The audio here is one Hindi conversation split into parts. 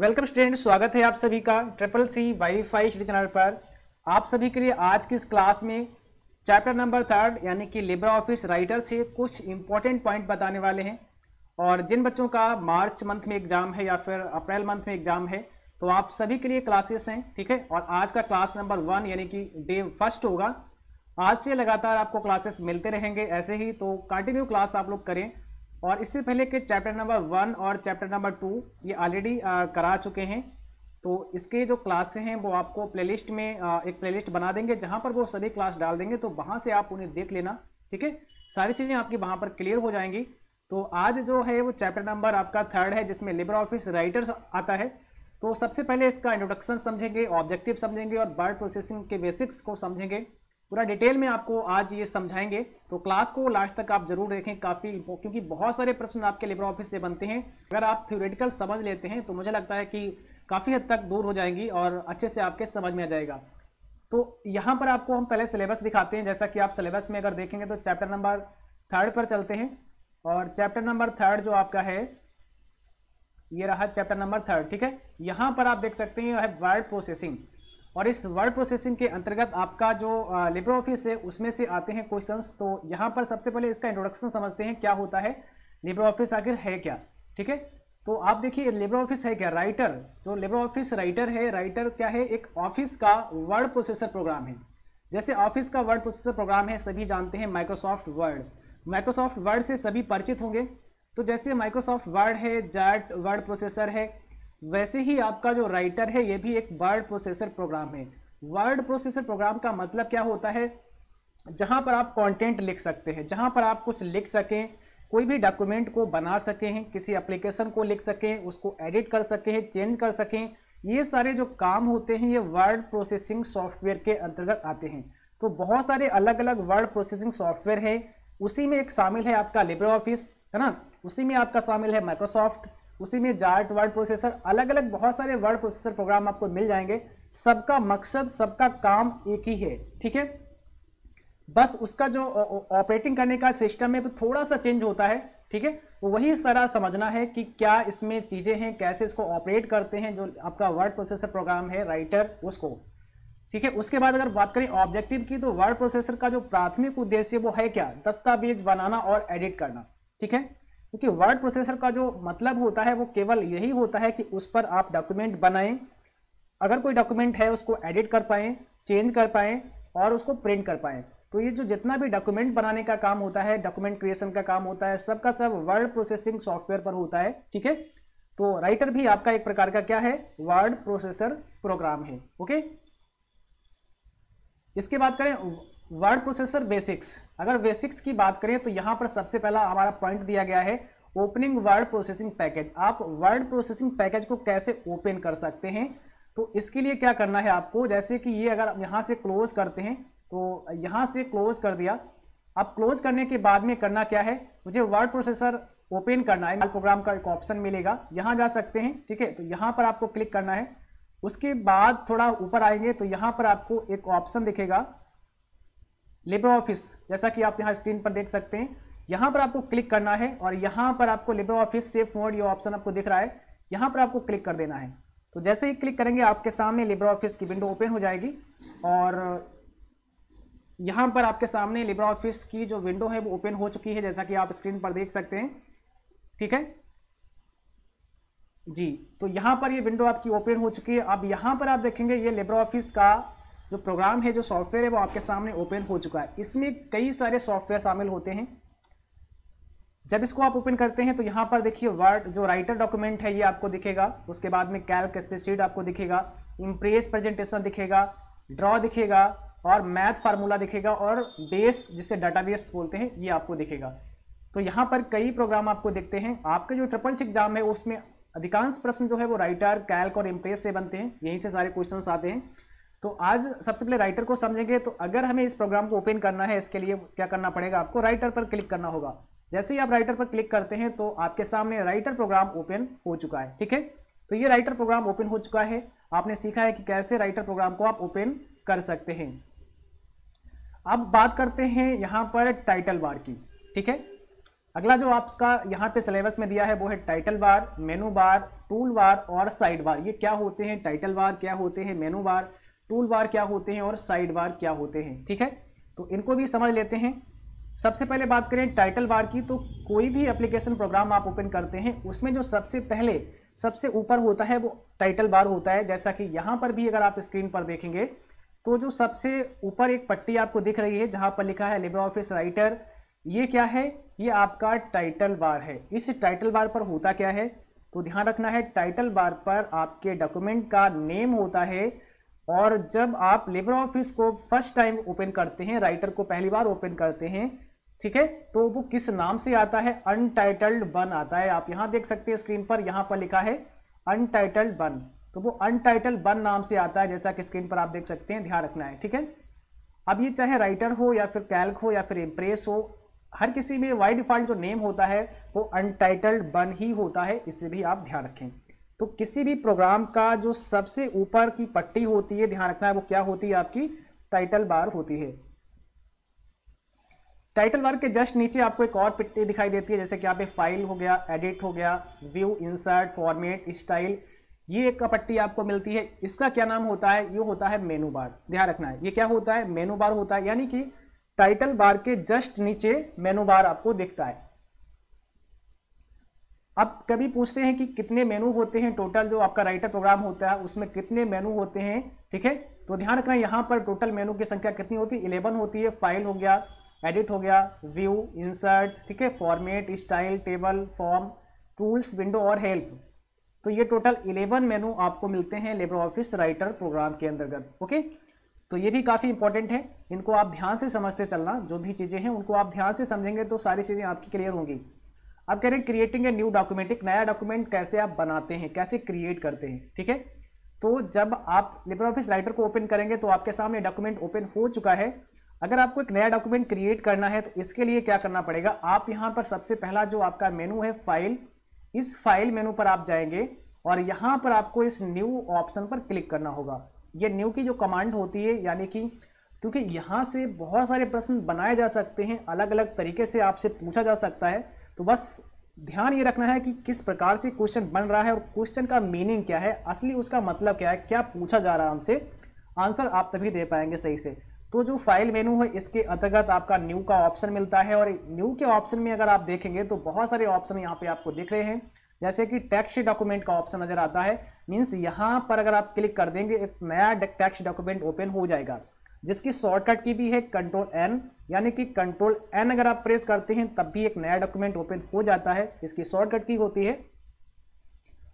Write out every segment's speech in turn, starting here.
वेलकम स्टूडेंट स्वागत है आप सभी का triple C wifi Shri channel पर आप सभी के लिए आज की इस क्लास में चैप्टर नंबर थर्ड यानी कि लेबर ऑफिस राइटर से कुछ इंपॉर्टेंट पॉइंट बताने वाले हैं और जिन बच्चों का मार्च मंथ में एग्जाम है या फिर अप्रैल मंथ में एग्जाम है तो आप सभी के लिए क्लासेस हैं ठीक है और आज का क्लास नंबर वन यानी कि डे फर्स्ट होगा आज से लगातार आपको क्लासेस मिलते रहेंगे ऐसे ही तो कंटिन्यू क्लास आप लोग करें और इससे पहले के चैप्टर नंबर वन और चैप्टर नंबर टू ये ऑलरेडी करा चुके हैं तो इसके जो क्लासे हैं वो आपको प्लेलिस्ट में आ, एक प्लेलिस्ट बना देंगे जहाँ पर वो सभी क्लास डाल देंगे तो वहाँ से आप उन्हें देख लेना ठीक है सारी चीज़ें आपकी वहाँ पर क्लियर हो जाएंगी तो आज जो है वो चैप्टर नंबर आपका थर्ड है जिसमें लेबर ऑफिस राइटर्स आता है तो सबसे पहले इसका इंट्रोडक्शन समझेंगे ऑब्जेक्टिव समझेंगे और बर्ड प्रोसेसिंग के बेसिक्स को समझेंगे पूरा डिटेल में आपको आज ये समझाएंगे तो क्लास को लास्ट तक आप जरूर देखें काफ़ी क्योंकि बहुत सारे प्रश्न आपके लिब्रा ऑफिस से बनते हैं अगर आप थ्योरेटिकल समझ लेते हैं तो मुझे लगता है कि काफ़ी हद तक दूर हो जाएंगी और अच्छे से आपके समझ में आ जाएगा तो यहाँ पर आपको हम पहले सिलेबस दिखाते हैं जैसा कि आप सिलेबस में अगर देखेंगे तो चैप्टर नंबर थर्ड पर चलते हैं और चैप्टर नंबर थर्ड जो आपका है ये रहा चैप्टर नंबर थर्ड ठीक है यहाँ पर आप देख सकते हैं वर्ड प्रोसेसिंग और इस वर्ड प्रोसेसिंग के अंतर्गत आपका जो लिब्रो ऑफिस है उसमें से आते हैं क्वेश्चंस तो यहाँ पर सबसे पहले इसका इंट्रोडक्शन समझते हैं क्या होता है लिब्रो ऑफिस आखिर है क्या ठीक है तो आप देखिए लेबर ऑफिस है क्या राइटर जो लेबर ऑफिस राइटर है राइटर क्या है एक ऑफिस का वर्ड प्रोसेसर प्रोग्राम है जैसे ऑफिस का वर्ड प्रोसेसर प्रोग्राम है सभी जानते हैं माइक्रोसॉफ्ट वर्ड माइक्रोसॉफ्ट वर्ड से सभी परिचित होंगे तो जैसे माइक्रोसॉफ्ट वर्ड है जैट वर्ड प्रोसेसर है वैसे ही आपका जो राइटर है ये भी एक वर्ड प्रोसेसर प्रोग्राम है वर्ड प्रोसेसर प्रोग्राम का मतलब क्या होता है जहाँ पर आप कंटेंट लिख सकते हैं जहाँ पर आप कुछ लिख सकें कोई भी डॉक्यूमेंट को बना सकें किसी एप्लीकेशन को लिख सकें उसको एडिट कर सकें चेंज कर सकें ये सारे जो काम होते हैं ये वर्ड प्रोसेसिंग सॉफ्टवेयर के अंतर्गत आते हैं तो बहुत सारे अलग अलग वर्ड प्रोसेसिंग सॉफ्टवेयर है उसी में एक शामिल है आपका लिब्रे ऑफिस है ना उसी में आपका शामिल है माइक्रोसॉफ्ट उसी में जार्ट वर्ड प्रोसेसर अलग अलग बहुत सारे वर्ड प्रोसेसर प्रोग्राम आपको मिल जाएंगे सबका मकसद सबका काम एक ही है ठीक है बस उसका जो ऑपरेटिंग करने का सिस्टम है तो थोड़ा सा चेंज होता है ठीक है तो वही सारा समझना है कि क्या इसमें चीज़ें हैं कैसे इसको ऑपरेट करते हैं जो आपका वर्ड प्रोसेसर प्रोग्राम है राइटर उसको ठीक है उसके बाद अगर बात करें ऑब्जेक्टिव की तो वर्ड प्रोसेसर का जो प्राथमिक उद्देश्य वो है क्या दस्तावेज बनाना और एडिट करना ठीक है क्योंकि वर्ड प्रोसेसर का जो मतलब होता है वो केवल यही होता है कि उस पर आप डॉक्यूमेंट बनाएं अगर कोई डॉक्यूमेंट है उसको एडिट कर पाएँ चेंज कर पाएँ और उसको प्रिंट कर पाएँ तो ये जो जितना भी डॉक्यूमेंट बनाने का काम होता है डॉक्यूमेंट क्रिएशन का काम होता है सबका सब वर्ड प्रोसेसिंग सॉफ्टवेयर पर होता है ठीक है तो राइटर भी आपका एक प्रकार का क्या है वर्ड प्रोसेसर प्रोग्राम है ओके इसके बाद करें वर्ड प्रोसेसर बेसिक्स अगर बेसिक्स की बात करें तो यहाँ पर सबसे पहला हमारा पॉइंट दिया गया है ओपनिंग वर्ड प्रोसेसिंग पैकेज आप वर्ड प्रोसेसिंग पैकेज को कैसे ओपन कर सकते हैं तो इसके लिए क्या करना है आपको जैसे कि ये अगर यहाँ से क्लोज करते हैं तो यहाँ से क्लोज कर दिया अब क्लोज करने के बाद में करना क्या है मुझे वर्ड प्रोसेसर ओपन करना है प्रोग्राम का एक ऑप्शन मिलेगा यहाँ जा सकते हैं ठीक है तो यहाँ पर आपको क्लिक करना है उसके बाद थोड़ा ऊपर आएंगे तो यहाँ पर आपको एक ऑप्शन दिखेगा लिब्रो ऑफिस जैसा कि आप यहाँ स्क्रीन पर देख सकते हैं यहाँ पर आपको क्लिक करना है और यहाँ पर आपको लिब्रो ऑफिस सेफ मोड ये ऑप्शन आपको दिख रहा है यहाँ पर आपको क्लिक कर देना है तो जैसे ही क्लिक करेंगे आपके सामने लिब्रो ऑफिस की विंडो ओपन हो जाएगी और यहाँ पर आपके सामने लिब्रो ऑफिस की जो विंडो है वो ओपन हो चुकी है जैसा कि आप स्क्रीन पर देख सकते हैं ठीक है जी तो यहाँ पर ये विंडो आपकी ओपन हो चुकी है अब यहाँ पर आप देखेंगे ये लिब्रो ऑफिस का जो प्रोग्राम है जो सॉफ्टवेयर है वो आपके सामने ओपन हो चुका है इसमें कई सारे सॉफ्टवेयर शामिल होते हैं जब इसको आप ओपन करते हैं तो यहाँ पर देखिए वर्ड जो राइटर डॉक्यूमेंट है ये आपको दिखेगा उसके बाद में कैल्क स्पेसिट आपको दिखेगा इम्प्रेस प्रेजेंटेशन दिखेगा ड्रॉ दिखेगा और मैथ फार्मूला दिखेगा और बेस जिसे डाटाबेस बोलते हैं ये आपको दिखेगा तो यहाँ पर कई प्रोग्राम आपको देखते हैं आपके जो ट्रिपल एग्जाम है उसमें अधिकांश प्रश्न जो है वो राइटर कैल्क और इम्प्रेस से बनते हैं यहीं से सारे क्वेश्चन आते हैं तो आज सबसे पहले राइटर को समझेंगे तो अगर हमें इस प्रोग्राम को ओपन करना है इसके लिए क्या करना पड़ेगा आपको राइटर पर क्लिक करना होगा जैसे ही आप राइटर पर क्लिक करते हैं तो आपके सामने राइटर प्रोग्राम ओपन हो चुका है ठीक है तो ये राइटर प्रोग्राम ओपन हो चुका है आपने सीखा है कि कैसे राइटर प्रोग्राम को आप ओपन कर सकते हैं अब बात करते हैं यहाँ पर टाइटल बार की ठीक है अगला जो आपका यहाँ पे सिलेबस में दिया है वो है टाइटल बार मेनू बार टूल बार और साइड बार ये क्या होते हैं टाइटल बार क्या होते हैं मेनू बार टूल बार क्या होते हैं और साइड बार क्या होते हैं ठीक है तो इनको भी समझ लेते हैं सबसे पहले बात करें टाइटल बार की तो कोई भी एप्लीकेशन प्रोग्राम आप ओपन करते हैं उसमें जो सबसे पहले सबसे ऊपर होता है वो टाइटल बार होता है जैसा कि यहाँ पर भी अगर आप स्क्रीन पर देखेंगे तो जो सबसे ऊपर एक पट्टी आपको दिख रही है जहाँ पर लिखा है लेबर ऑफिस राइटर ये क्या है ये आपका टाइटल बार है इस टाइटल बार पर होता क्या है तो ध्यान रखना है टाइटल बार पर आपके डॉक्यूमेंट का नेम होता है और जब आप लेबर ऑफिस को फर्स्ट टाइम ओपन करते हैं राइटर को पहली बार ओपन करते हैं ठीक है तो वो किस नाम से आता है अनटाइटल्ड वन आता है आप यहाँ देख सकते हैं स्क्रीन पर यहाँ पर लिखा है अनटाइटल्ड वन तो वो अनटाइटल वन नाम से आता है जैसा कि स्क्रीन पर आप देख सकते हैं ध्यान रखना है ठीक है अब ये चाहे राइटर हो या फिर कैल्क हो या फिर इम्प्रेस हो हर किसी में वाई डिफॉल्ट जो नेम होता है वो अनटाइटल्ड वन ही होता है इससे भी आप ध्यान रखें तो किसी भी प्रोग्राम का जो सबसे ऊपर की पट्टी होती है ध्यान रखना है वो क्या होती है आपकी टाइटल बार होती है टाइटल बार के जस्ट नीचे आपको एक और पट्टी दिखाई देती है जैसे कि यहाँ पे फाइल हो गया एडिट हो गया व्यू इंसर्ट फॉर्मेट स्टाइल ये एक पट्टी आपको मिलती है इसका क्या नाम होता है ये होता है मेनू बार ध्यान रखना है ये क्या होता है मेनू बार होता है यानी कि टाइटल बार के जस्ट नीचे मेनू बार आपको दिखता है अब कभी पूछते हैं कि कितने मेनू होते हैं टोटल जो आपका राइटर प्रोग्राम होता है उसमें कितने मेनू होते हैं ठीक है तो ध्यान रखना यहाँ पर टोटल मेनू की संख्या कितनी होती है इलेवन होती है फाइल हो गया एडिट हो गया व्यू इंसर्ट ठीक है format style table form tools window और हेल्प तो ये टोटल इलेवन मेनू आपको मिलते हैं लेबर ऑफिस राइटर प्रोग्राम के अंतर्गत ओके तो ये भी काफ़ी इंपॉर्टेंट है इनको आप ध्यान से समझते चलना जो भी चीज़ें हैं उनको आप ध्यान से समझेंगे तो सारी चीज़ें आपकी क्लियर होंगी अब कह रहे हैं क्रिएटिंग ए न्यू डॉक्यूमेंट एक नया डॉक्यूमेंट कैसे आप बनाते हैं कैसे क्रिएट करते हैं ठीक है तो जब आप लिबर ऑफिस राइटर को ओपन करेंगे तो आपके सामने डॉक्यूमेंट ओपन हो चुका है अगर आपको एक नया डॉक्यूमेंट क्रिएट करना है तो इसके लिए क्या करना पड़ेगा आप यहाँ पर सबसे पहला जो आपका मेनू है फाइल इस फाइल मेनू पर आप जाएंगे और यहाँ पर आपको इस न्यू ऑप्शन पर क्लिक करना होगा ये न्यू की जो कमांड होती है यानी कि क्योंकि यहाँ से बहुत सारे प्रश्न बनाए जा सकते हैं अलग अलग तरीके से आपसे पूछा जा सकता है तो बस ध्यान ये रखना है कि किस प्रकार से क्वेश्चन बन रहा है और क्वेश्चन का मीनिंग क्या है असली उसका मतलब क्या है क्या पूछा जा रहा है हमसे आंसर आप तभी दे पाएंगे सही से तो जो फाइल मेनू है इसके अंतर्गत आपका न्यू का ऑप्शन मिलता है और न्यू के ऑप्शन में अगर आप देखेंगे तो बहुत सारे ऑप्शन यहाँ पे आपको दिख रहे हैं जैसे कि टैक्स डॉक्यूमेंट का ऑप्शन नज़र आता है मीन्स यहाँ पर अगर आप क्लिक कर देंगे एक नया टैक्स डॉक्यूमेंट ओपन हो जाएगा जिसकी शॉर्टकट की भी है कंट्रोल एन यानी कि कंट्रोल एन अगर आप प्रेस करते हैं तब भी एक नया डॉक्यूमेंट ओपन हो जाता है इसकी शॉर्टकट की होती है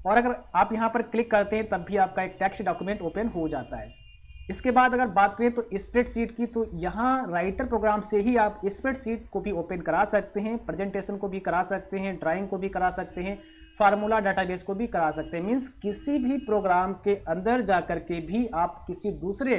और अगर आप यहाँ पर क्लिक करते हैं तब भी आपका एक टेक्स्ट डॉक्यूमेंट ओपन हो जाता है इसके बाद अगर बात करें तो स्प्रेडशीट की तो यहाँ राइटर प्रोग्राम से ही आप स्प्रेडशीट को भी ओपन करा सकते हैं प्रेजेंटेशन को भी करा सकते हैं ड्राइंग को भी करा सकते हैं फार्मूला डाटाबेस को भी करा सकते हैं मीन्स किसी भी प्रोग्राम के अंदर जा कर के भी आप किसी दूसरे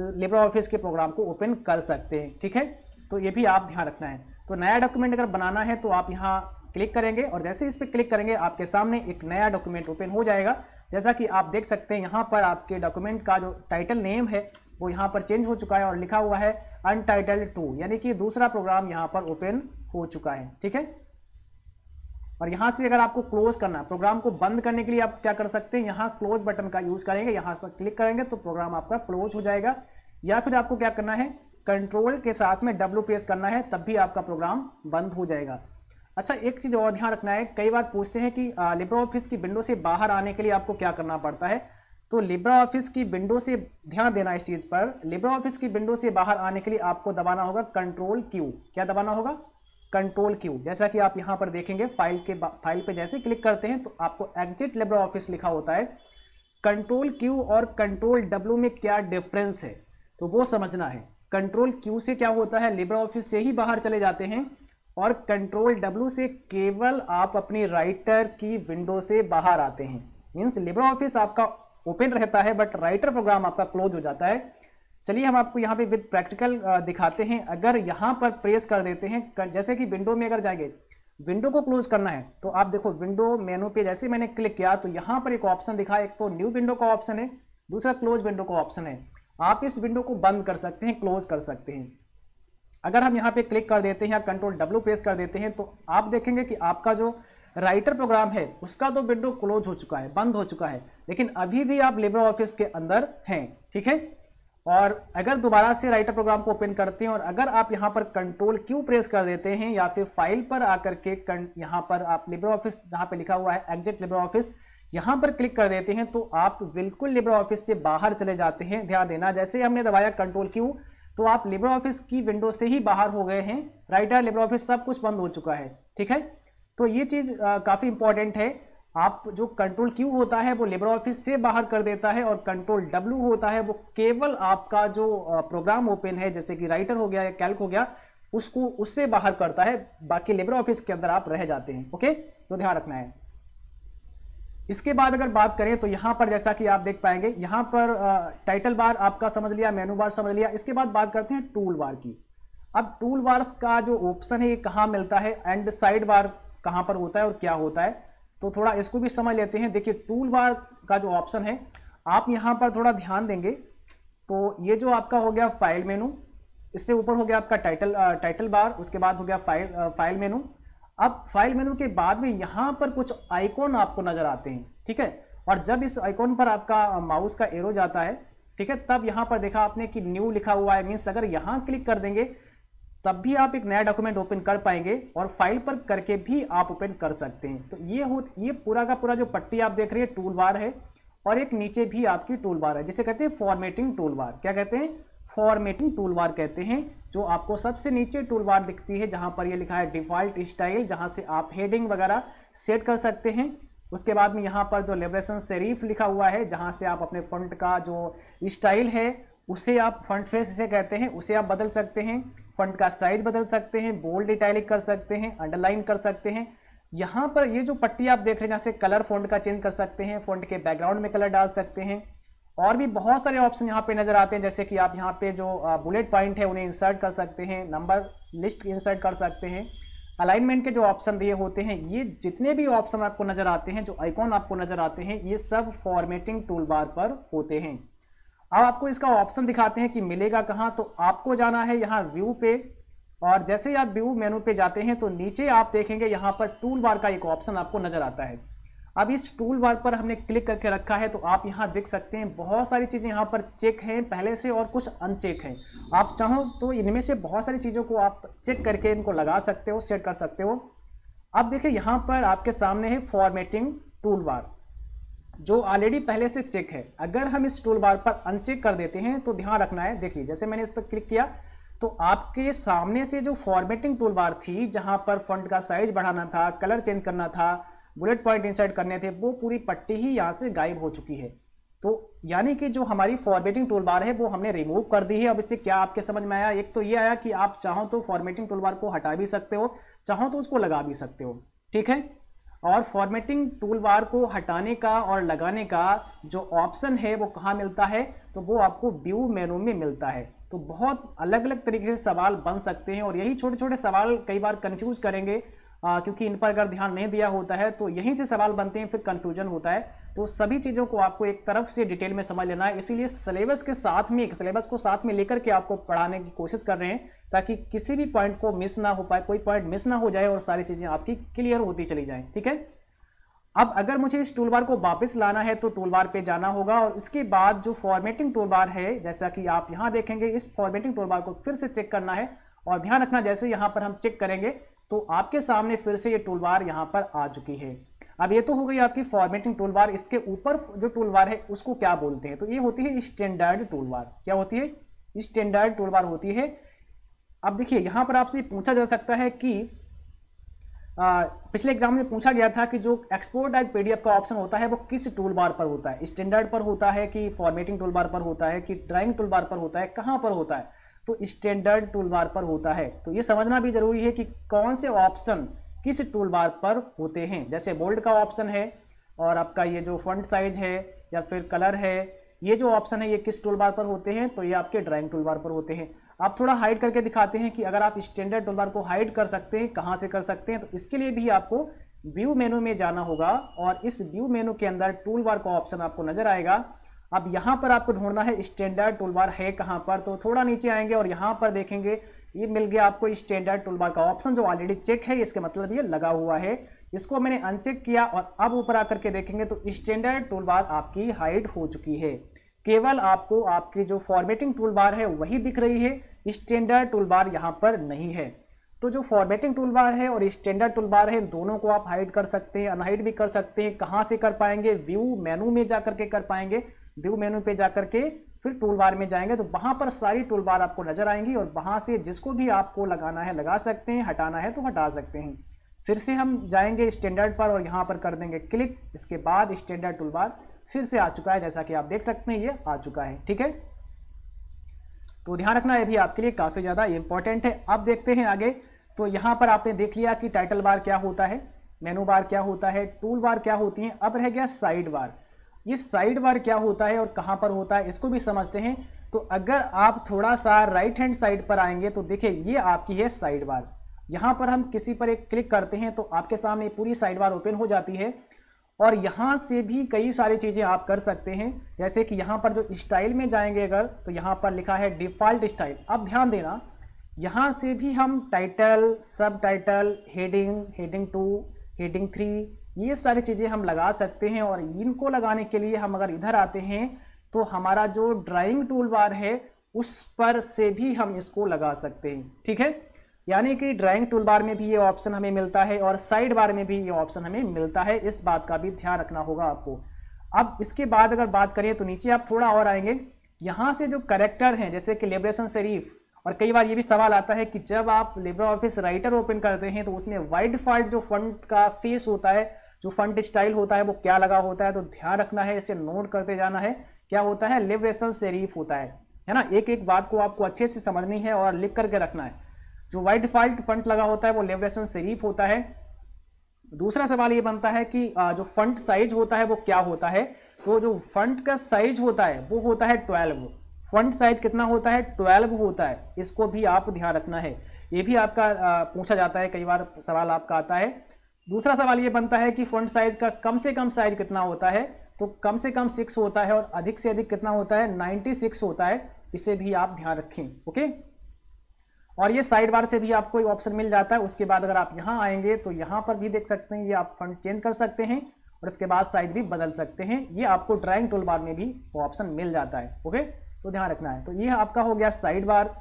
लेबर ऑफिस के प्रोग्राम को ओपन कर सकते हैं ठीक है तो ये भी आप ध्यान रखना है तो नया डॉक्यूमेंट अगर बनाना है तो आप यहाँ क्लिक करेंगे और जैसे इस पर क्लिक करेंगे आपके सामने एक नया डॉक्यूमेंट ओपन हो जाएगा जैसा कि आप देख सकते हैं यहाँ पर आपके डॉक्यूमेंट का जो टाइटल नेम है वो यहाँ पर चेंज हो चुका है और लिखा हुआ है अनटाइटल्ड टू यानी कि दूसरा प्रोग्राम यहाँ पर ओपन हो चुका है ठीक है और यहाँ से अगर आपको क्लोज करना है प्रोग्राम को बंद करने के लिए आप क्या कर सकते हैं यहाँ क्लोज बटन का यूज़ करेंगे यहाँ से क्लिक करेंगे तो प्रोग्राम आपका क्लोज हो जाएगा या फिर आपको क्या करना है कंट्रोल के साथ में डब्ल्यू प्रेस करना है तब भी आपका प्रोग्राम बंद हो जाएगा अच्छा एक चीज़ और ध्यान रखना है कई बार पूछते हैं कि लिब्रा ऑफिस की विंडो से बाहर आने के लिए आपको क्या करना पड़ता है तो लिब्रा ऑफिस की विंडो से ध्यान देना इस चीज़ पर लिब्रा ऑफिस की विंडो से बाहर आने के लिए आपको दबाना होगा कंट्रोल क्यू क्या दबाना होगा कंट्रोल क्यू जैसा कि आप यहाँ पर देखेंगे फाइल के फाइल पे जैसे क्लिक करते हैं तो आपको एग्जिट लेबर ऑफिस लिखा होता है कंट्रोल क्यू और कंट्रोल डब्ल्यू में क्या डिफरेंस है तो वो समझना है कंट्रोल क्यू से क्या होता है लेबर ऑफिस से ही बाहर चले जाते हैं और कंट्रोल डब्ल्यू से केवल आप अपनी राइटर की विंडो से बाहर आते हैं मीन्स लेबर ऑफिस आपका ओपन रहता है बट राइटर प्रोग्राम आपका क्लोज हो जाता है चलिए हम आपको यहाँ पे विद प्रैक्टिकल दिखाते हैं अगर यहाँ पर प्रेस कर देते हैं जैसे कि विंडो में अगर जाएंगे विंडो को क्लोज करना है तो आप देखो विंडो मेनू पे जैसे मैंने क्लिक किया तो यहाँ पर एक ऑप्शन दिखा एक तो न्यू विंडो का ऑप्शन है दूसरा क्लोज विंडो का ऑप्शन है आप इस विंडो को बंद कर सकते हैं क्लोज कर सकते हैं अगर हम यहाँ पे क्लिक कर देते हैं या कंट्रोल डब्ल्यू प्रेस कर देते हैं तो आप देखेंगे कि आपका जो राइटर प्रोग्राम है उसका तो विंडो क्लोज हो चुका है बंद हो चुका है लेकिन अभी भी आप लेबर ऑफिस के अंदर हैं ठीक है और अगर दोबारा से राइटर प्रोग्राम को ओपन करते हैं और अगर आप यहाँ पर कंट्रोल क्यू प्रेस कर देते हैं या फिर फाइल पर आकर के यहाँ पर आप लिब्रो ऑफिस जहाँ पे लिखा हुआ है एग्जिट लिब्रो ऑफिस यहाँ पर क्लिक कर देते हैं तो आप बिल्कुल लिब्रो ऑफिस से बाहर चले जाते हैं ध्यान देना जैसे हमने दबाया कंट्रोल क्यू तो आप लिब्रो ऑफिस की विंडो से ही बाहर हो गए हैं राइटर लिब्रो ऑफिस सब कुछ बंद हो चुका है ठीक है तो ये चीज़ काफ़ी इंपॉर्टेंट है आप जो कंट्रोल क्यू होता है वो लेबर ऑफिस से बाहर कर देता है और कंट्रोल डब्ल्यू होता है वो केवल आपका जो प्रोग्राम ओपन है जैसे कि राइटर हो गया या कैल्क हो गया उसको उससे बाहर करता है बाकी लेबर ऑफिस के अंदर आप रह जाते हैं ओके तो ध्यान रखना है इसके बाद अगर बात करें तो यहां पर जैसा कि आप देख पाएंगे यहां पर टाइटल बार आपका समझ लिया मेनू बार समझ लिया इसके बाद बात करते हैं टूल बार की अब टूल बार का जो ऑप्शन है ये कहाँ मिलता है एंड साइड बार कहाँ पर होता है और क्या होता है तो थोड़ा इसको भी समझ लेते हैं देखिए टूल बार का जो ऑप्शन है आप यहाँ पर थोड़ा ध्यान देंगे तो ये जो आपका हो गया फाइल मेनू इससे ऊपर हो गया आपका टाइटल टाइटल बार उसके बाद हो गया फाइल फाइल मेनू अब फाइल मेनू के बाद में यहाँ पर कुछ आइकॉन आपको नज़र आते हैं ठीक है और जब इस आइकॉन पर आपका माउस का एरो जाता है ठीक है तब यहाँ पर देखा आपने कि न्यू लिखा हुआ है मीन्स अगर यहाँ क्लिक कर देंगे तब भी आप एक नया डॉक्यूमेंट ओपन कर पाएंगे और फाइल पर करके भी आप ओपन कर सकते हैं तो ये हो ये पूरा का पूरा जो पट्टी आप देख रहे हैं टूल बार है और एक नीचे भी आपकी टूल बार है जिसे कहते हैं फॉर्मेटिंग टूल बार क्या कहते हैं फॉर्मेटिंग टूल बार कहते हैं जो आपको सबसे नीचे टूल बार दिखती है जहाँ पर यह लिखा है डिफ़ॉल्ट स्टाइल जहाँ से आप हेडिंग वगैरह सेट कर सकते हैं उसके बाद में यहाँ पर जो लिब्रेशन शरीफ लिखा हुआ है जहाँ से आप अपने फ्रंट का जो स्टाइल है उसे आप फ्रंट फेस जिसे कहते हैं उसे आप बदल सकते हैं फंड का साइज बदल सकते हैं बोल्ड इटैलिक कर सकते हैं अंडरलाइन कर सकते हैं यहाँ पर ये जो पट्टी आप देख रहे हैं जहाँ से कलर फोन का चेंज कर सकते हैं फोन के बैकग्राउंड में कलर डाल सकते हैं और भी बहुत सारे ऑप्शन यहाँ पे नज़र आते हैं जैसे कि आप यहाँ पे जो बुलेट पॉइंट है उन्हें इंसर्ट कर सकते हैं नंबर लिस्ट इंसर्ट कर सकते हैं अलाइनमेंट के जो ऑप्शन दिए होते हैं ये जितने भी ऑप्शन आपको नज़र आते हैं जो आइकॉन आपको नज़र आते हैं ये सब फॉर्मेटिंग टूल बार पर होते हैं अब आपको इसका ऑप्शन दिखाते हैं कि मिलेगा कहाँ तो आपको जाना है यहाँ व्यू पे और जैसे ही आप व्यू मेनू पे जाते हैं तो नीचे आप देखेंगे यहाँ पर टूल बार का एक ऑप्शन आपको नज़र आता है अब इस टूल बार पर हमने क्लिक करके रखा है तो आप यहाँ देख सकते हैं बहुत सारी चीज़ें यहाँ पर चेक हैं पहले से और कुछ अनचेक हैं आप चाहो तो इनमें से बहुत सारी चीज़ों को आप चेक करके इनको लगा सकते हो सेट कर सकते हो अब देखिए यहाँ पर आपके सामने है फॉर्मेटिंग टूल बार जो ऑलरेडी पहले से चेक है अगर हम इस टूल बार पर अनचेक कर देते हैं तो ध्यान रखना है देखिए जैसे मैंने इस पर क्लिक किया तो आपके सामने से जो फॉर्मेटिंग टूल बार थी जहां पर फंड का साइज बढ़ाना था कलर चेंज करना था बुलेट पॉइंट इंसर्ट करने थे वो पूरी पट्टी ही यहाँ से गायब हो चुकी है तो यानी कि जो हमारी फॉर्मेटिंग टूल बार है वो हमने रिमूव कर दी है अब इससे क्या आपके समझ में आया एक तो ये आया कि आप चाहो तो फॉर्मेटिंग टूल बार को हटा भी सकते हो चाहो तो उसको लगा भी सकते हो ठीक है और फॉर्मेटिंग टूल बार को हटाने का और लगाने का जो ऑप्शन है वो कहाँ मिलता है तो वो आपको व्यू मेनू में मिलता है तो बहुत अलग अलग तरीके से सवाल बन सकते हैं और यही छोटे छोटे सवाल कई बार कन्फ्यूज़ करेंगे आ, क्योंकि इन पर अगर ध्यान नहीं दिया होता है तो यहीं से सवाल बनते हैं फिर कन्फ्यूजन होता है तो सभी चीज़ों को आपको एक तरफ से डिटेल में समझ लेना है इसीलिए सिलेबस के साथ में सिलेबस को साथ में लेकर के आपको पढ़ाने की कोशिश कर रहे हैं ताकि किसी भी पॉइंट को मिस ना हो पाए कोई पॉइंट मिस ना हो जाए और सारी चीज़ें आपकी क्लियर होती चली जाएँ ठीक है अब अगर मुझे इस टूल बार को वापस लाना है तो टूल बार पे जाना होगा और इसके बाद जो फॉर्मेटिंग टूल बार है जैसा कि आप यहाँ देखेंगे इस फॉर्मेटिंग टूल बार को फिर से चेक करना है और ध्यान रखना जैसे यहाँ पर हम चेक करेंगे तो आपके सामने फिर से ये टूल बार यहाँ पर आ चुकी है अब ये तो हो गई आपकी फॉर्मेटिंग टूल बार इसके ऊपर जो टूल बार है उसको क्या बोलते हैं तो ये होती है स्टैंडर्ड टूल बार क्या होती है स्टैंडर्ड टूल बार होती है अब देखिए यहाँ पर आपसे पूछा जा सकता है कि आ, पिछले एग्जाम में पूछा गया था कि जो एक्सपोर्ट एज पी का ऑप्शन होता है वो किस टूल बार पर होता है स्टैंडर्ड पर होता है कि फॉर्मेटिंग टूल बार पर होता है कि ड्राइंग टूल बार पर होता है कहाँ पर होता है तो स्टैंडर्ड टूल बार पर होता है तो ये समझना भी जरूरी है कि कौन से ऑप्शन किस टूल बार पर होते हैं जैसे बोल्ड का ऑप्शन है और आपका ये जो फ्रंट साइज है या फिर कलर है ये जो ऑप्शन है ये किस टूल बार पर होते हैं तो ये आपके ड्राइंग टूल बार पर होते हैं आप थोड़ा हाइड करके दिखाते हैं कि अगर आप स्टैंडर्ड टूल बार को हाइड कर सकते हैं कहाँ से कर सकते हैं तो इसके लिए भी आपको व्यू मेनू में जाना होगा और इस व्यू मेनू के अंदर टूल बार का ऑप्शन आपको नजर आएगा अब यहाँ पर आपको ढूंढना है स्टैंडर्ड टूल बार है कहाँ पर तो थोड़ा नीचे आएंगे और यहाँ पर देखेंगे ये मिल गया आपको स्टैंडर्ड टूल बार का ऑप्शन जो ऑलरेडी चेक है इसके मतलब ये लगा हुआ है इसको मैंने अनचेक किया और अब ऊपर आकर के देखेंगे तो स्टैंडर्ड टूल बार आपकी हाइड हो चुकी है केवल आपको आपकी जो फॉर्मेटिंग टूल बार है वही दिख रही है स्टैंडर्ड टूल बार यहाँ पर नहीं है तो जो फॉर्मेटिंग टूल बार है और स्टैंडर्ड टूल बार है दोनों को आप हाइड कर सकते हैं अनहाइड भी कर सकते हैं कहाँ से कर पाएंगे व्यू मेनू में जा करके कर पाएंगे व्यू मेनू पे जा करके फिर टूल बार में जाएंगे तो वहां पर सारी टूल बार आपको नज़र आएंगी और वहां से जिसको भी आपको लगाना है लगा सकते हैं हटाना है तो हटा सकते हैं फिर से हम जाएंगे स्टैंडर्ड पर और यहाँ पर कर देंगे क्लिक इसके बाद स्टैंडर्ड टूल बार फिर से आ चुका है जैसा कि आप देख सकते हैं ये आ चुका है ठीक है तो ध्यान रखना ये भी आपके लिए काफ़ी ज़्यादा इंपॉर्टेंट है अब देखते हैं आगे तो यहाँ पर आपने देख लिया कि टाइटल बार क्या होता है मेनू बार क्या होता है टूल बार क्या होती है अब रह गया साइड बार ये साइड बार क्या होता है और कहाँ पर होता है इसको भी समझते हैं तो अगर आप थोड़ा सा राइट हैंड साइड पर आएंगे तो देखिए ये आपकी है साइड बार यहाँ पर हम किसी पर एक क्लिक करते हैं तो आपके सामने पूरी साइड बार ओपन हो जाती है और यहाँ से भी कई सारी चीज़ें आप कर सकते हैं जैसे कि यहाँ पर जो स्टाइल में जाएंगे अगर तो यहाँ पर लिखा है डिफ़ॉल्ट स्टाइल अब ध्यान देना यहाँ से भी हम title subtitle heading heading two heading three ये सारी चीज़ें हम लगा सकते हैं और इनको लगाने के लिए हम अगर इधर आते हैं तो हमारा जो ड्राइंग टूल बार है उस पर से भी हम इसको लगा सकते हैं ठीक है यानी कि ड्राइंग टूल बार में भी ये ऑप्शन हमें मिलता है और साइड बार में भी ये ऑप्शन हमें मिलता है इस बात का भी ध्यान रखना होगा आपको अब इसके बाद अगर बात करें तो नीचे आप थोड़ा और आएंगे यहाँ से जो करेक्टर हैं जैसे कि लिब्रेशन शरीफ और कई बार ये भी सवाल आता है कि जब आप लिब्रा ऑफिस राइटर ओपन करते हैं तो उसमें वाइड फॉल्ट जो फंड का फेस होता है जो फंड स्टाइल होता है वो क्या लगा होता है तो ध्यान रखना है इसे नोट करते जाना है क्या होता है लिबरेशन शरीफ होता है है ना एक एक बात को आपको अच्छे से समझनी है और लिख करके रखना है जो वाइट डिफॉल्ट फंड लगा होता है वो लिबरेशन शरीफ होता है दूसरा सवाल ये बनता है कि जो फंड साइज होता है वो क्या होता है तो जो फंड का साइज होता है वो होता है ट्वेल्व फंड साइज कितना होता है ट्वेल्व होता है इसको भी आप ध्यान रखना है ये भी आपका पूछा जाता है कई बार सवाल आपका आता है दूसरा सवाल ये बनता है कि फ्रंट साइज का कम से कम साइज कितना होता है तो कम से कम सिक्स होता है और अधिक से अधिक कितना होता है नाइन्टी सिक्स होता है इसे भी आप ध्यान रखें ओके और ये साइड बार से भी आपको ऑप्शन मिल जाता है उसके बाद अगर आप यहाँ आएंगे तो यहाँ पर भी देख सकते हैं ये आप फंड चेंज कर सकते हैं और इसके बाद साइज भी बदल सकते हैं ये आपको ड्राइंग टूल बार में भी ऑप्शन मिल जाता है ओके तो ध्यान रखना है तो ये आपका हो गया साइड बार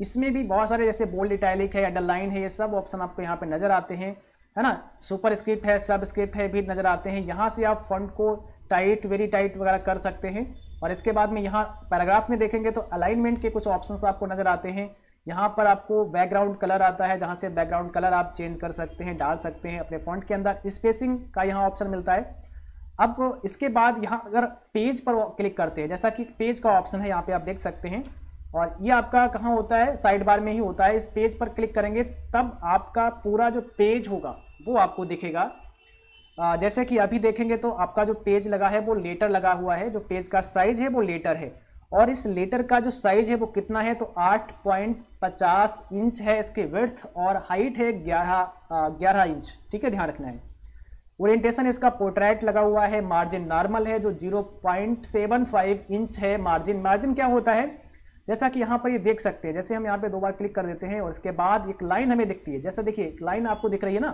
इसमें भी बहुत सारे जैसे बोल्ड इटैलिक है अंडरलाइन है ये सब ऑप्शन आपको यहाँ पे नजर आते हैं है ना सुपर स्क्रिप्ट है सब स्क्रिप्ट है भी नज़र आते हैं यहाँ से आप फंड को टाइट वेरी टाइट वगैरह कर सकते हैं और इसके बाद में यहाँ पैराग्राफ में देखेंगे तो अलाइनमेंट के कुछ ऑप्शन आपको नज़र आते हैं यहाँ पर आपको बैकग्राउंड कलर आता है जहाँ से बैकग्राउंड कलर आप चेंज कर सकते हैं डाल सकते हैं अपने फॉन्ट के अंदर स्पेसिंग का यहाँ ऑप्शन मिलता है अब इसके बाद यहाँ अगर पेज पर क्लिक करते हैं जैसा कि पेज का ऑप्शन है यहाँ पे आप देख सकते हैं और ये आपका कहाँ होता है साइड बार में ही होता है इस पेज पर क्लिक करेंगे तब आपका पूरा जो पेज होगा वो आपको दिखेगा जैसे कि अभी देखेंगे तो आपका जो पेज लगा है वो लेटर लगा हुआ है जो पेज का साइज है वो लेटर है और इस लेटर का जो साइज है वो कितना है तो 8.50 इंच है इसके विर्थ और हाइट है 11 11 इंच ठीक है ध्यान रखना है ओरिएंटेशन इसका पोर्ट्रेट लगा हुआ है मार्जिन नॉर्मल है जो 0.75 इंच है मार्जिन मार्जिन क्या होता है जैसा कि यहाँ पर ये देख सकते हैं जैसे हम यहाँ पे दो बार क्लिक कर देते हैं और इसके बाद एक लाइन हमें दिखती है जैसा देखिए लाइन आपको दिख रही है ना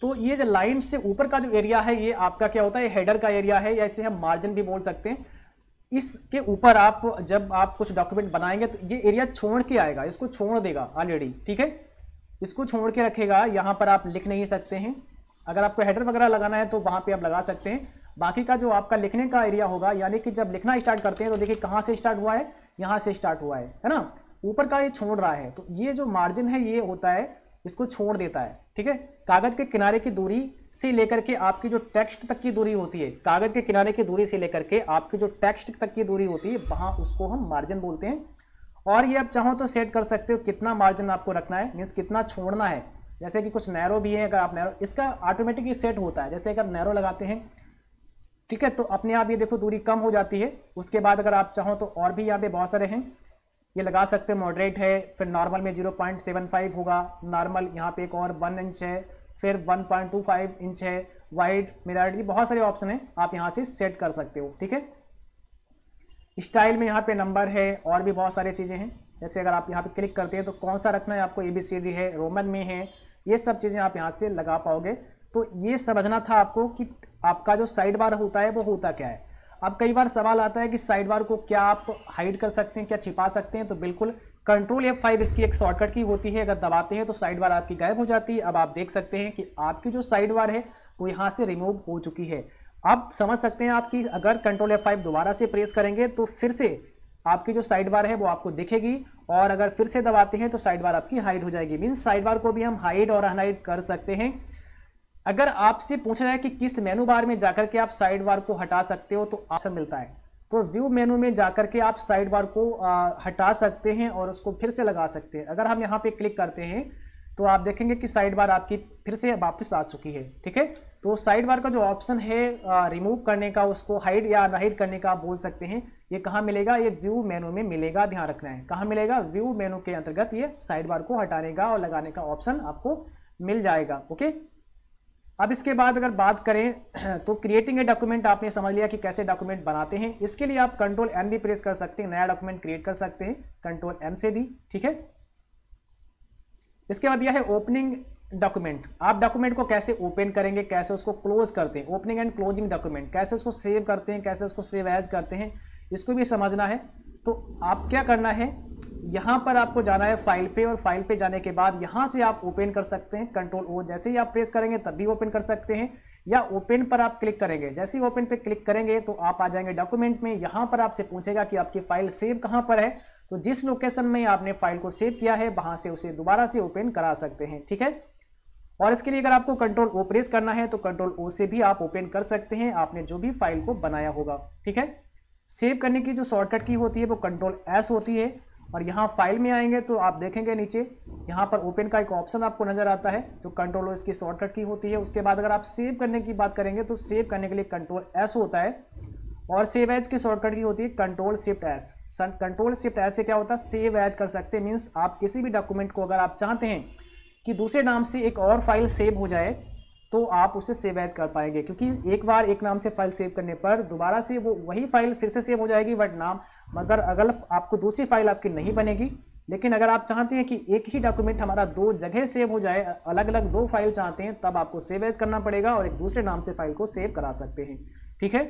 तो ये जो लाइन से ऊपर का जो एरिया है ये आपका क्या होता है हेडर का एरिया है या इसे हम मार्जिन भी बोल सकते हैं इसके ऊपर आप जब आप कुछ डॉक्यूमेंट बनाएंगे तो ये एरिया छोड़ के आएगा इसको छोड़ देगा ऑलरेडी ठीक है इसको छोड़ के रखेगा यहाँ पर आप लिख नहीं सकते हैं अगर आपको हेडर वगैरह लगाना है तो वहाँ पे आप लगा सकते हैं बाकी का जो आपका लिखने का एरिया होगा यानी कि जब लिखना स्टार्ट करते हैं तो देखिए कहाँ से स्टार्ट हुआ है यहाँ से स्टार्ट हुआ है है ना ऊपर का ये छोड़ रहा है तो ये जो मार्जिन है ये होता है इसको छोड़ देता है ठीक है कागज के किनारे की दूरी से लेकर के आपकी जो टेक्स्ट तक की दूरी होती है कागज के किनारे की दूरी से लेकर के आपकी जो टेक्स्ट तक की दूरी होती है वहाँ उसको हम मार्जिन बोलते हैं और ये आप चाहो तो सेट कर सकते हो कितना मार्जिन आपको रखना है मीन्स कितना छोड़ना है जैसे कि कुछ नैरो भी है अगर आप नैरो इसका ऑटोमेटिकली सेट होता है जैसे अगर नैरो लगाते हैं ठीक है तो अपने आप ये देखो दूरी कम हो जाती है उसके बाद अगर आप चाहो तो और भी यहाँ पे बहुत सारे हैं ये लगा सकते हो मॉडरेट है फिर नॉर्मल में 0.75 होगा नॉर्मल यहाँ पे एक और वन इंच है फिर 1.25 इंच है वाइड मिरर ये बहुत सारे ऑप्शन हैं आप यहाँ से सेट कर सकते हो ठीक है स्टाइल में यहाँ पे नंबर है और भी बहुत सारी चीज़ें हैं जैसे अगर आप यहाँ पे क्लिक करते हैं तो कौन सा रखना है आपको ए बी सी डी है रोमन में है ये सब चीज़ें आप यहाँ से लगा पाओगे तो ये समझना था आपको कि आपका जो साइड बार होता है वो होता क्या है अब कई बार सवाल आता है कि साइड बार को क्या आप हाइड कर सकते हैं क्या छिपा सकते हैं तो बिल्कुल कंट्रोल एफ फाइव इसकी एक शॉर्टकट की होती है अगर दबाते हैं तो साइड बार आपकी गायब हो जाती है अब आप देख सकते हैं कि आपकी जो साइड बार है वो यहाँ से रिमूव हो चुकी है आप समझ सकते हैं आपकी अगर कंट्रोल एफ फाइव दोबारा से प्रेस करेंगे तो फिर से आपकी जो साइड बार है वो आपको दिखेगी और अगर फिर से दबाते हैं तो साइड बार आपकी हाइड हो जाएगी मीन्स साइड बार को भी हम हाइड और अनहाइड कर सकते हैं अगर आपसे पूछा जाए कि किस मेनू बार में जाकर के आप साइड बार को हटा सकते हो तो ऑप्शन मिलता है तो व्यू मेनू में जाकर के आप साइड बार को आ, हटा सकते हैं और उसको फिर से लगा सकते हैं अगर हम यहाँ पे क्लिक करते हैं तो आप देखेंगे कि साइड बार आपकी फिर से वापस आ चुकी है ठीक है तो साइड बार का जो ऑप्शन है रिमूव करने का उसको हाइड या अनहाइड करने का आप बोल सकते हैं ये कहाँ मिलेगा ये व्यू मेनू में मिलेगा ध्यान रखना है कहाँ मिलेगा व्यू मेनू के अंतर्गत ये साइड बार को हटाने का और लगाने का ऑप्शन आपको मिल जाएगा ओके अब इसके बाद अगर बात करें तो क्रिएटिंग ए डॉक्यूमेंट आपने समझ लिया कि कैसे डॉक्यूमेंट बनाते हैं इसके लिए आप कंट्रोल एम भी प्रेस कर सकते हैं नया डॉक्यूमेंट क्रिएट कर सकते हैं कंट्रोल एम से भी ठीक है इसके बाद यह है ओपनिंग डॉक्यूमेंट आप डॉक्यूमेंट को कैसे ओपन करेंगे कैसे उसको क्लोज करते हैं ओपनिंग एंड क्लोजिंग डॉक्यूमेंट कैसे उसको सेव करते हैं कैसे उसको सेव एज करते हैं इसको भी समझना है तो आप क्या करना है यहां पर आपको जाना है फाइल पे और फाइल पे जाने के बाद यहाँ से आप ओपन कर सकते हैं कंट्रोल ओ जैसे ही आप प्रेस करेंगे तब भी ओपन कर सकते हैं या ओपन पर आप क्लिक करेंगे जैसे ही ओपन पे क्लिक करेंगे तो आप आ जाएंगे डॉक्यूमेंट में यहां पर आपसे पूछेगा कि आपकी फाइल सेव कहाँ पर है तो जिस लोकेशन में आपने फाइल को सेव किया है वहां से उसे दोबारा से ओपन करा सकते हैं ठीक है और इसके लिए अगर आपको कंट्रोल ओ प्रेस करना है तो कंट्रोल ओ से भी आप ओपन कर सकते हैं आपने जो भी फाइल को बनाया होगा ठीक है सेव करने की जो शॉर्टकट की होती है वो कंट्रोल एस होती है और यहाँ फाइल में आएंगे तो आप देखेंगे नीचे यहाँ पर ओपन का एक ऑप्शन आपको नज़र आता है जो कंट्रोल इसकी शॉर्टकट की होती है उसके बाद अगर आप सेव करने की बात करेंगे तो सेव करने के लिए कंट्रोल एस होता है और सेव एज की शॉर्टकट की होती है control shift S control shift S से क्या होता है सेव एज कर सकते हैं मीन्स आप किसी भी डॉक्यूमेंट को अगर आप चाहते हैं कि दूसरे नाम से एक और फाइल सेव हो जाए तो आप उसे सेव एज कर पाएंगे क्योंकि एक बार एक नाम से फाइल सेव करने पर दोबारा से वो वही फाइल फिर से सेव हो जाएगी बट नाम मगर अगर आपको दूसरी फाइल आपकी नहीं बनेगी लेकिन अगर आप चाहते हैं कि एक ही डॉक्यूमेंट हमारा दो जगह सेव हो जाए अलग अलग दो फाइल चाहते हैं तब आपको सेव एज करना पड़ेगा और एक दूसरे नाम से फाइल को सेव करा सकते हैं ठीक है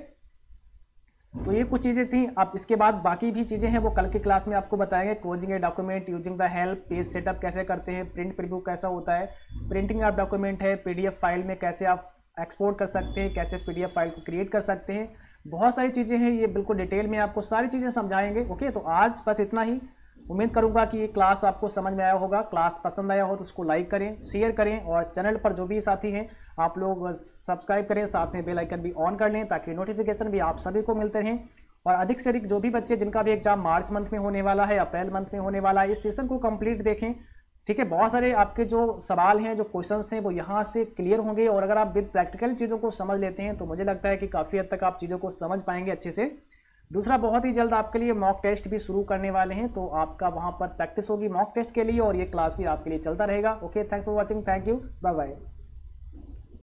तो ये कुछ चीज़ें थी आप इसके बाद बाकी भी चीज़ें हैं वो कल के क्लास में आपको बताएंगे closing a document using the help page setup कैसे करते हैं प्रिंट प्रिव्यू कैसा होता है प्रिंटिंग ऑफ डॉक्यूमेंट है पीडीएफ फाइल में कैसे आप एक्सपोर्ट कर सकते हैं कैसे पीडीएफ फाइल को क्रिएट कर सकते हैं बहुत सारी चीज़ें हैं ये बिल्कुल डिटेल में आपको सारी चीज़ें समझाएंगे ओके तो आज बस इतना ही उम्मीद करूंगा कि ये क्लास आपको समझ में आया होगा क्लास पसंद आया हो तो उसको लाइक करें शेयर करें और चैनल पर जो भी साथी हैं आप लोग सब्सक्राइब करें साथ में बेल आइकन भी ऑन कर लें ताकि नोटिफिकेशन भी आप सभी को मिलते रहें और अधिक से अधिक जो भी बच्चे जिनका भी एग्जाम मार्च मंथ में होने वाला है अप्रैल मंथ में होने वाला है इस सेशन को कम्प्लीट देखें ठीक है बहुत सारे आपके जो सवाल हैं जो क्वेश्चन हैं वो यहाँ से क्लियर होंगे और अगर आप विद प्रैक्टिकल चीज़ों को समझ लेते हैं तो मुझे लगता है कि काफ़ी हद तक आप चीज़ों को समझ पाएंगे अच्छे से दूसरा बहुत ही जल्द आपके लिए मॉक टेस्ट भी शुरू करने वाले हैं तो आपका वहाँ पर प्रैक्टिस होगी मॉक टेस्ट के लिए और ये क्लास भी आपके लिए चलता रहेगा okay thanks for watching thank you bye bye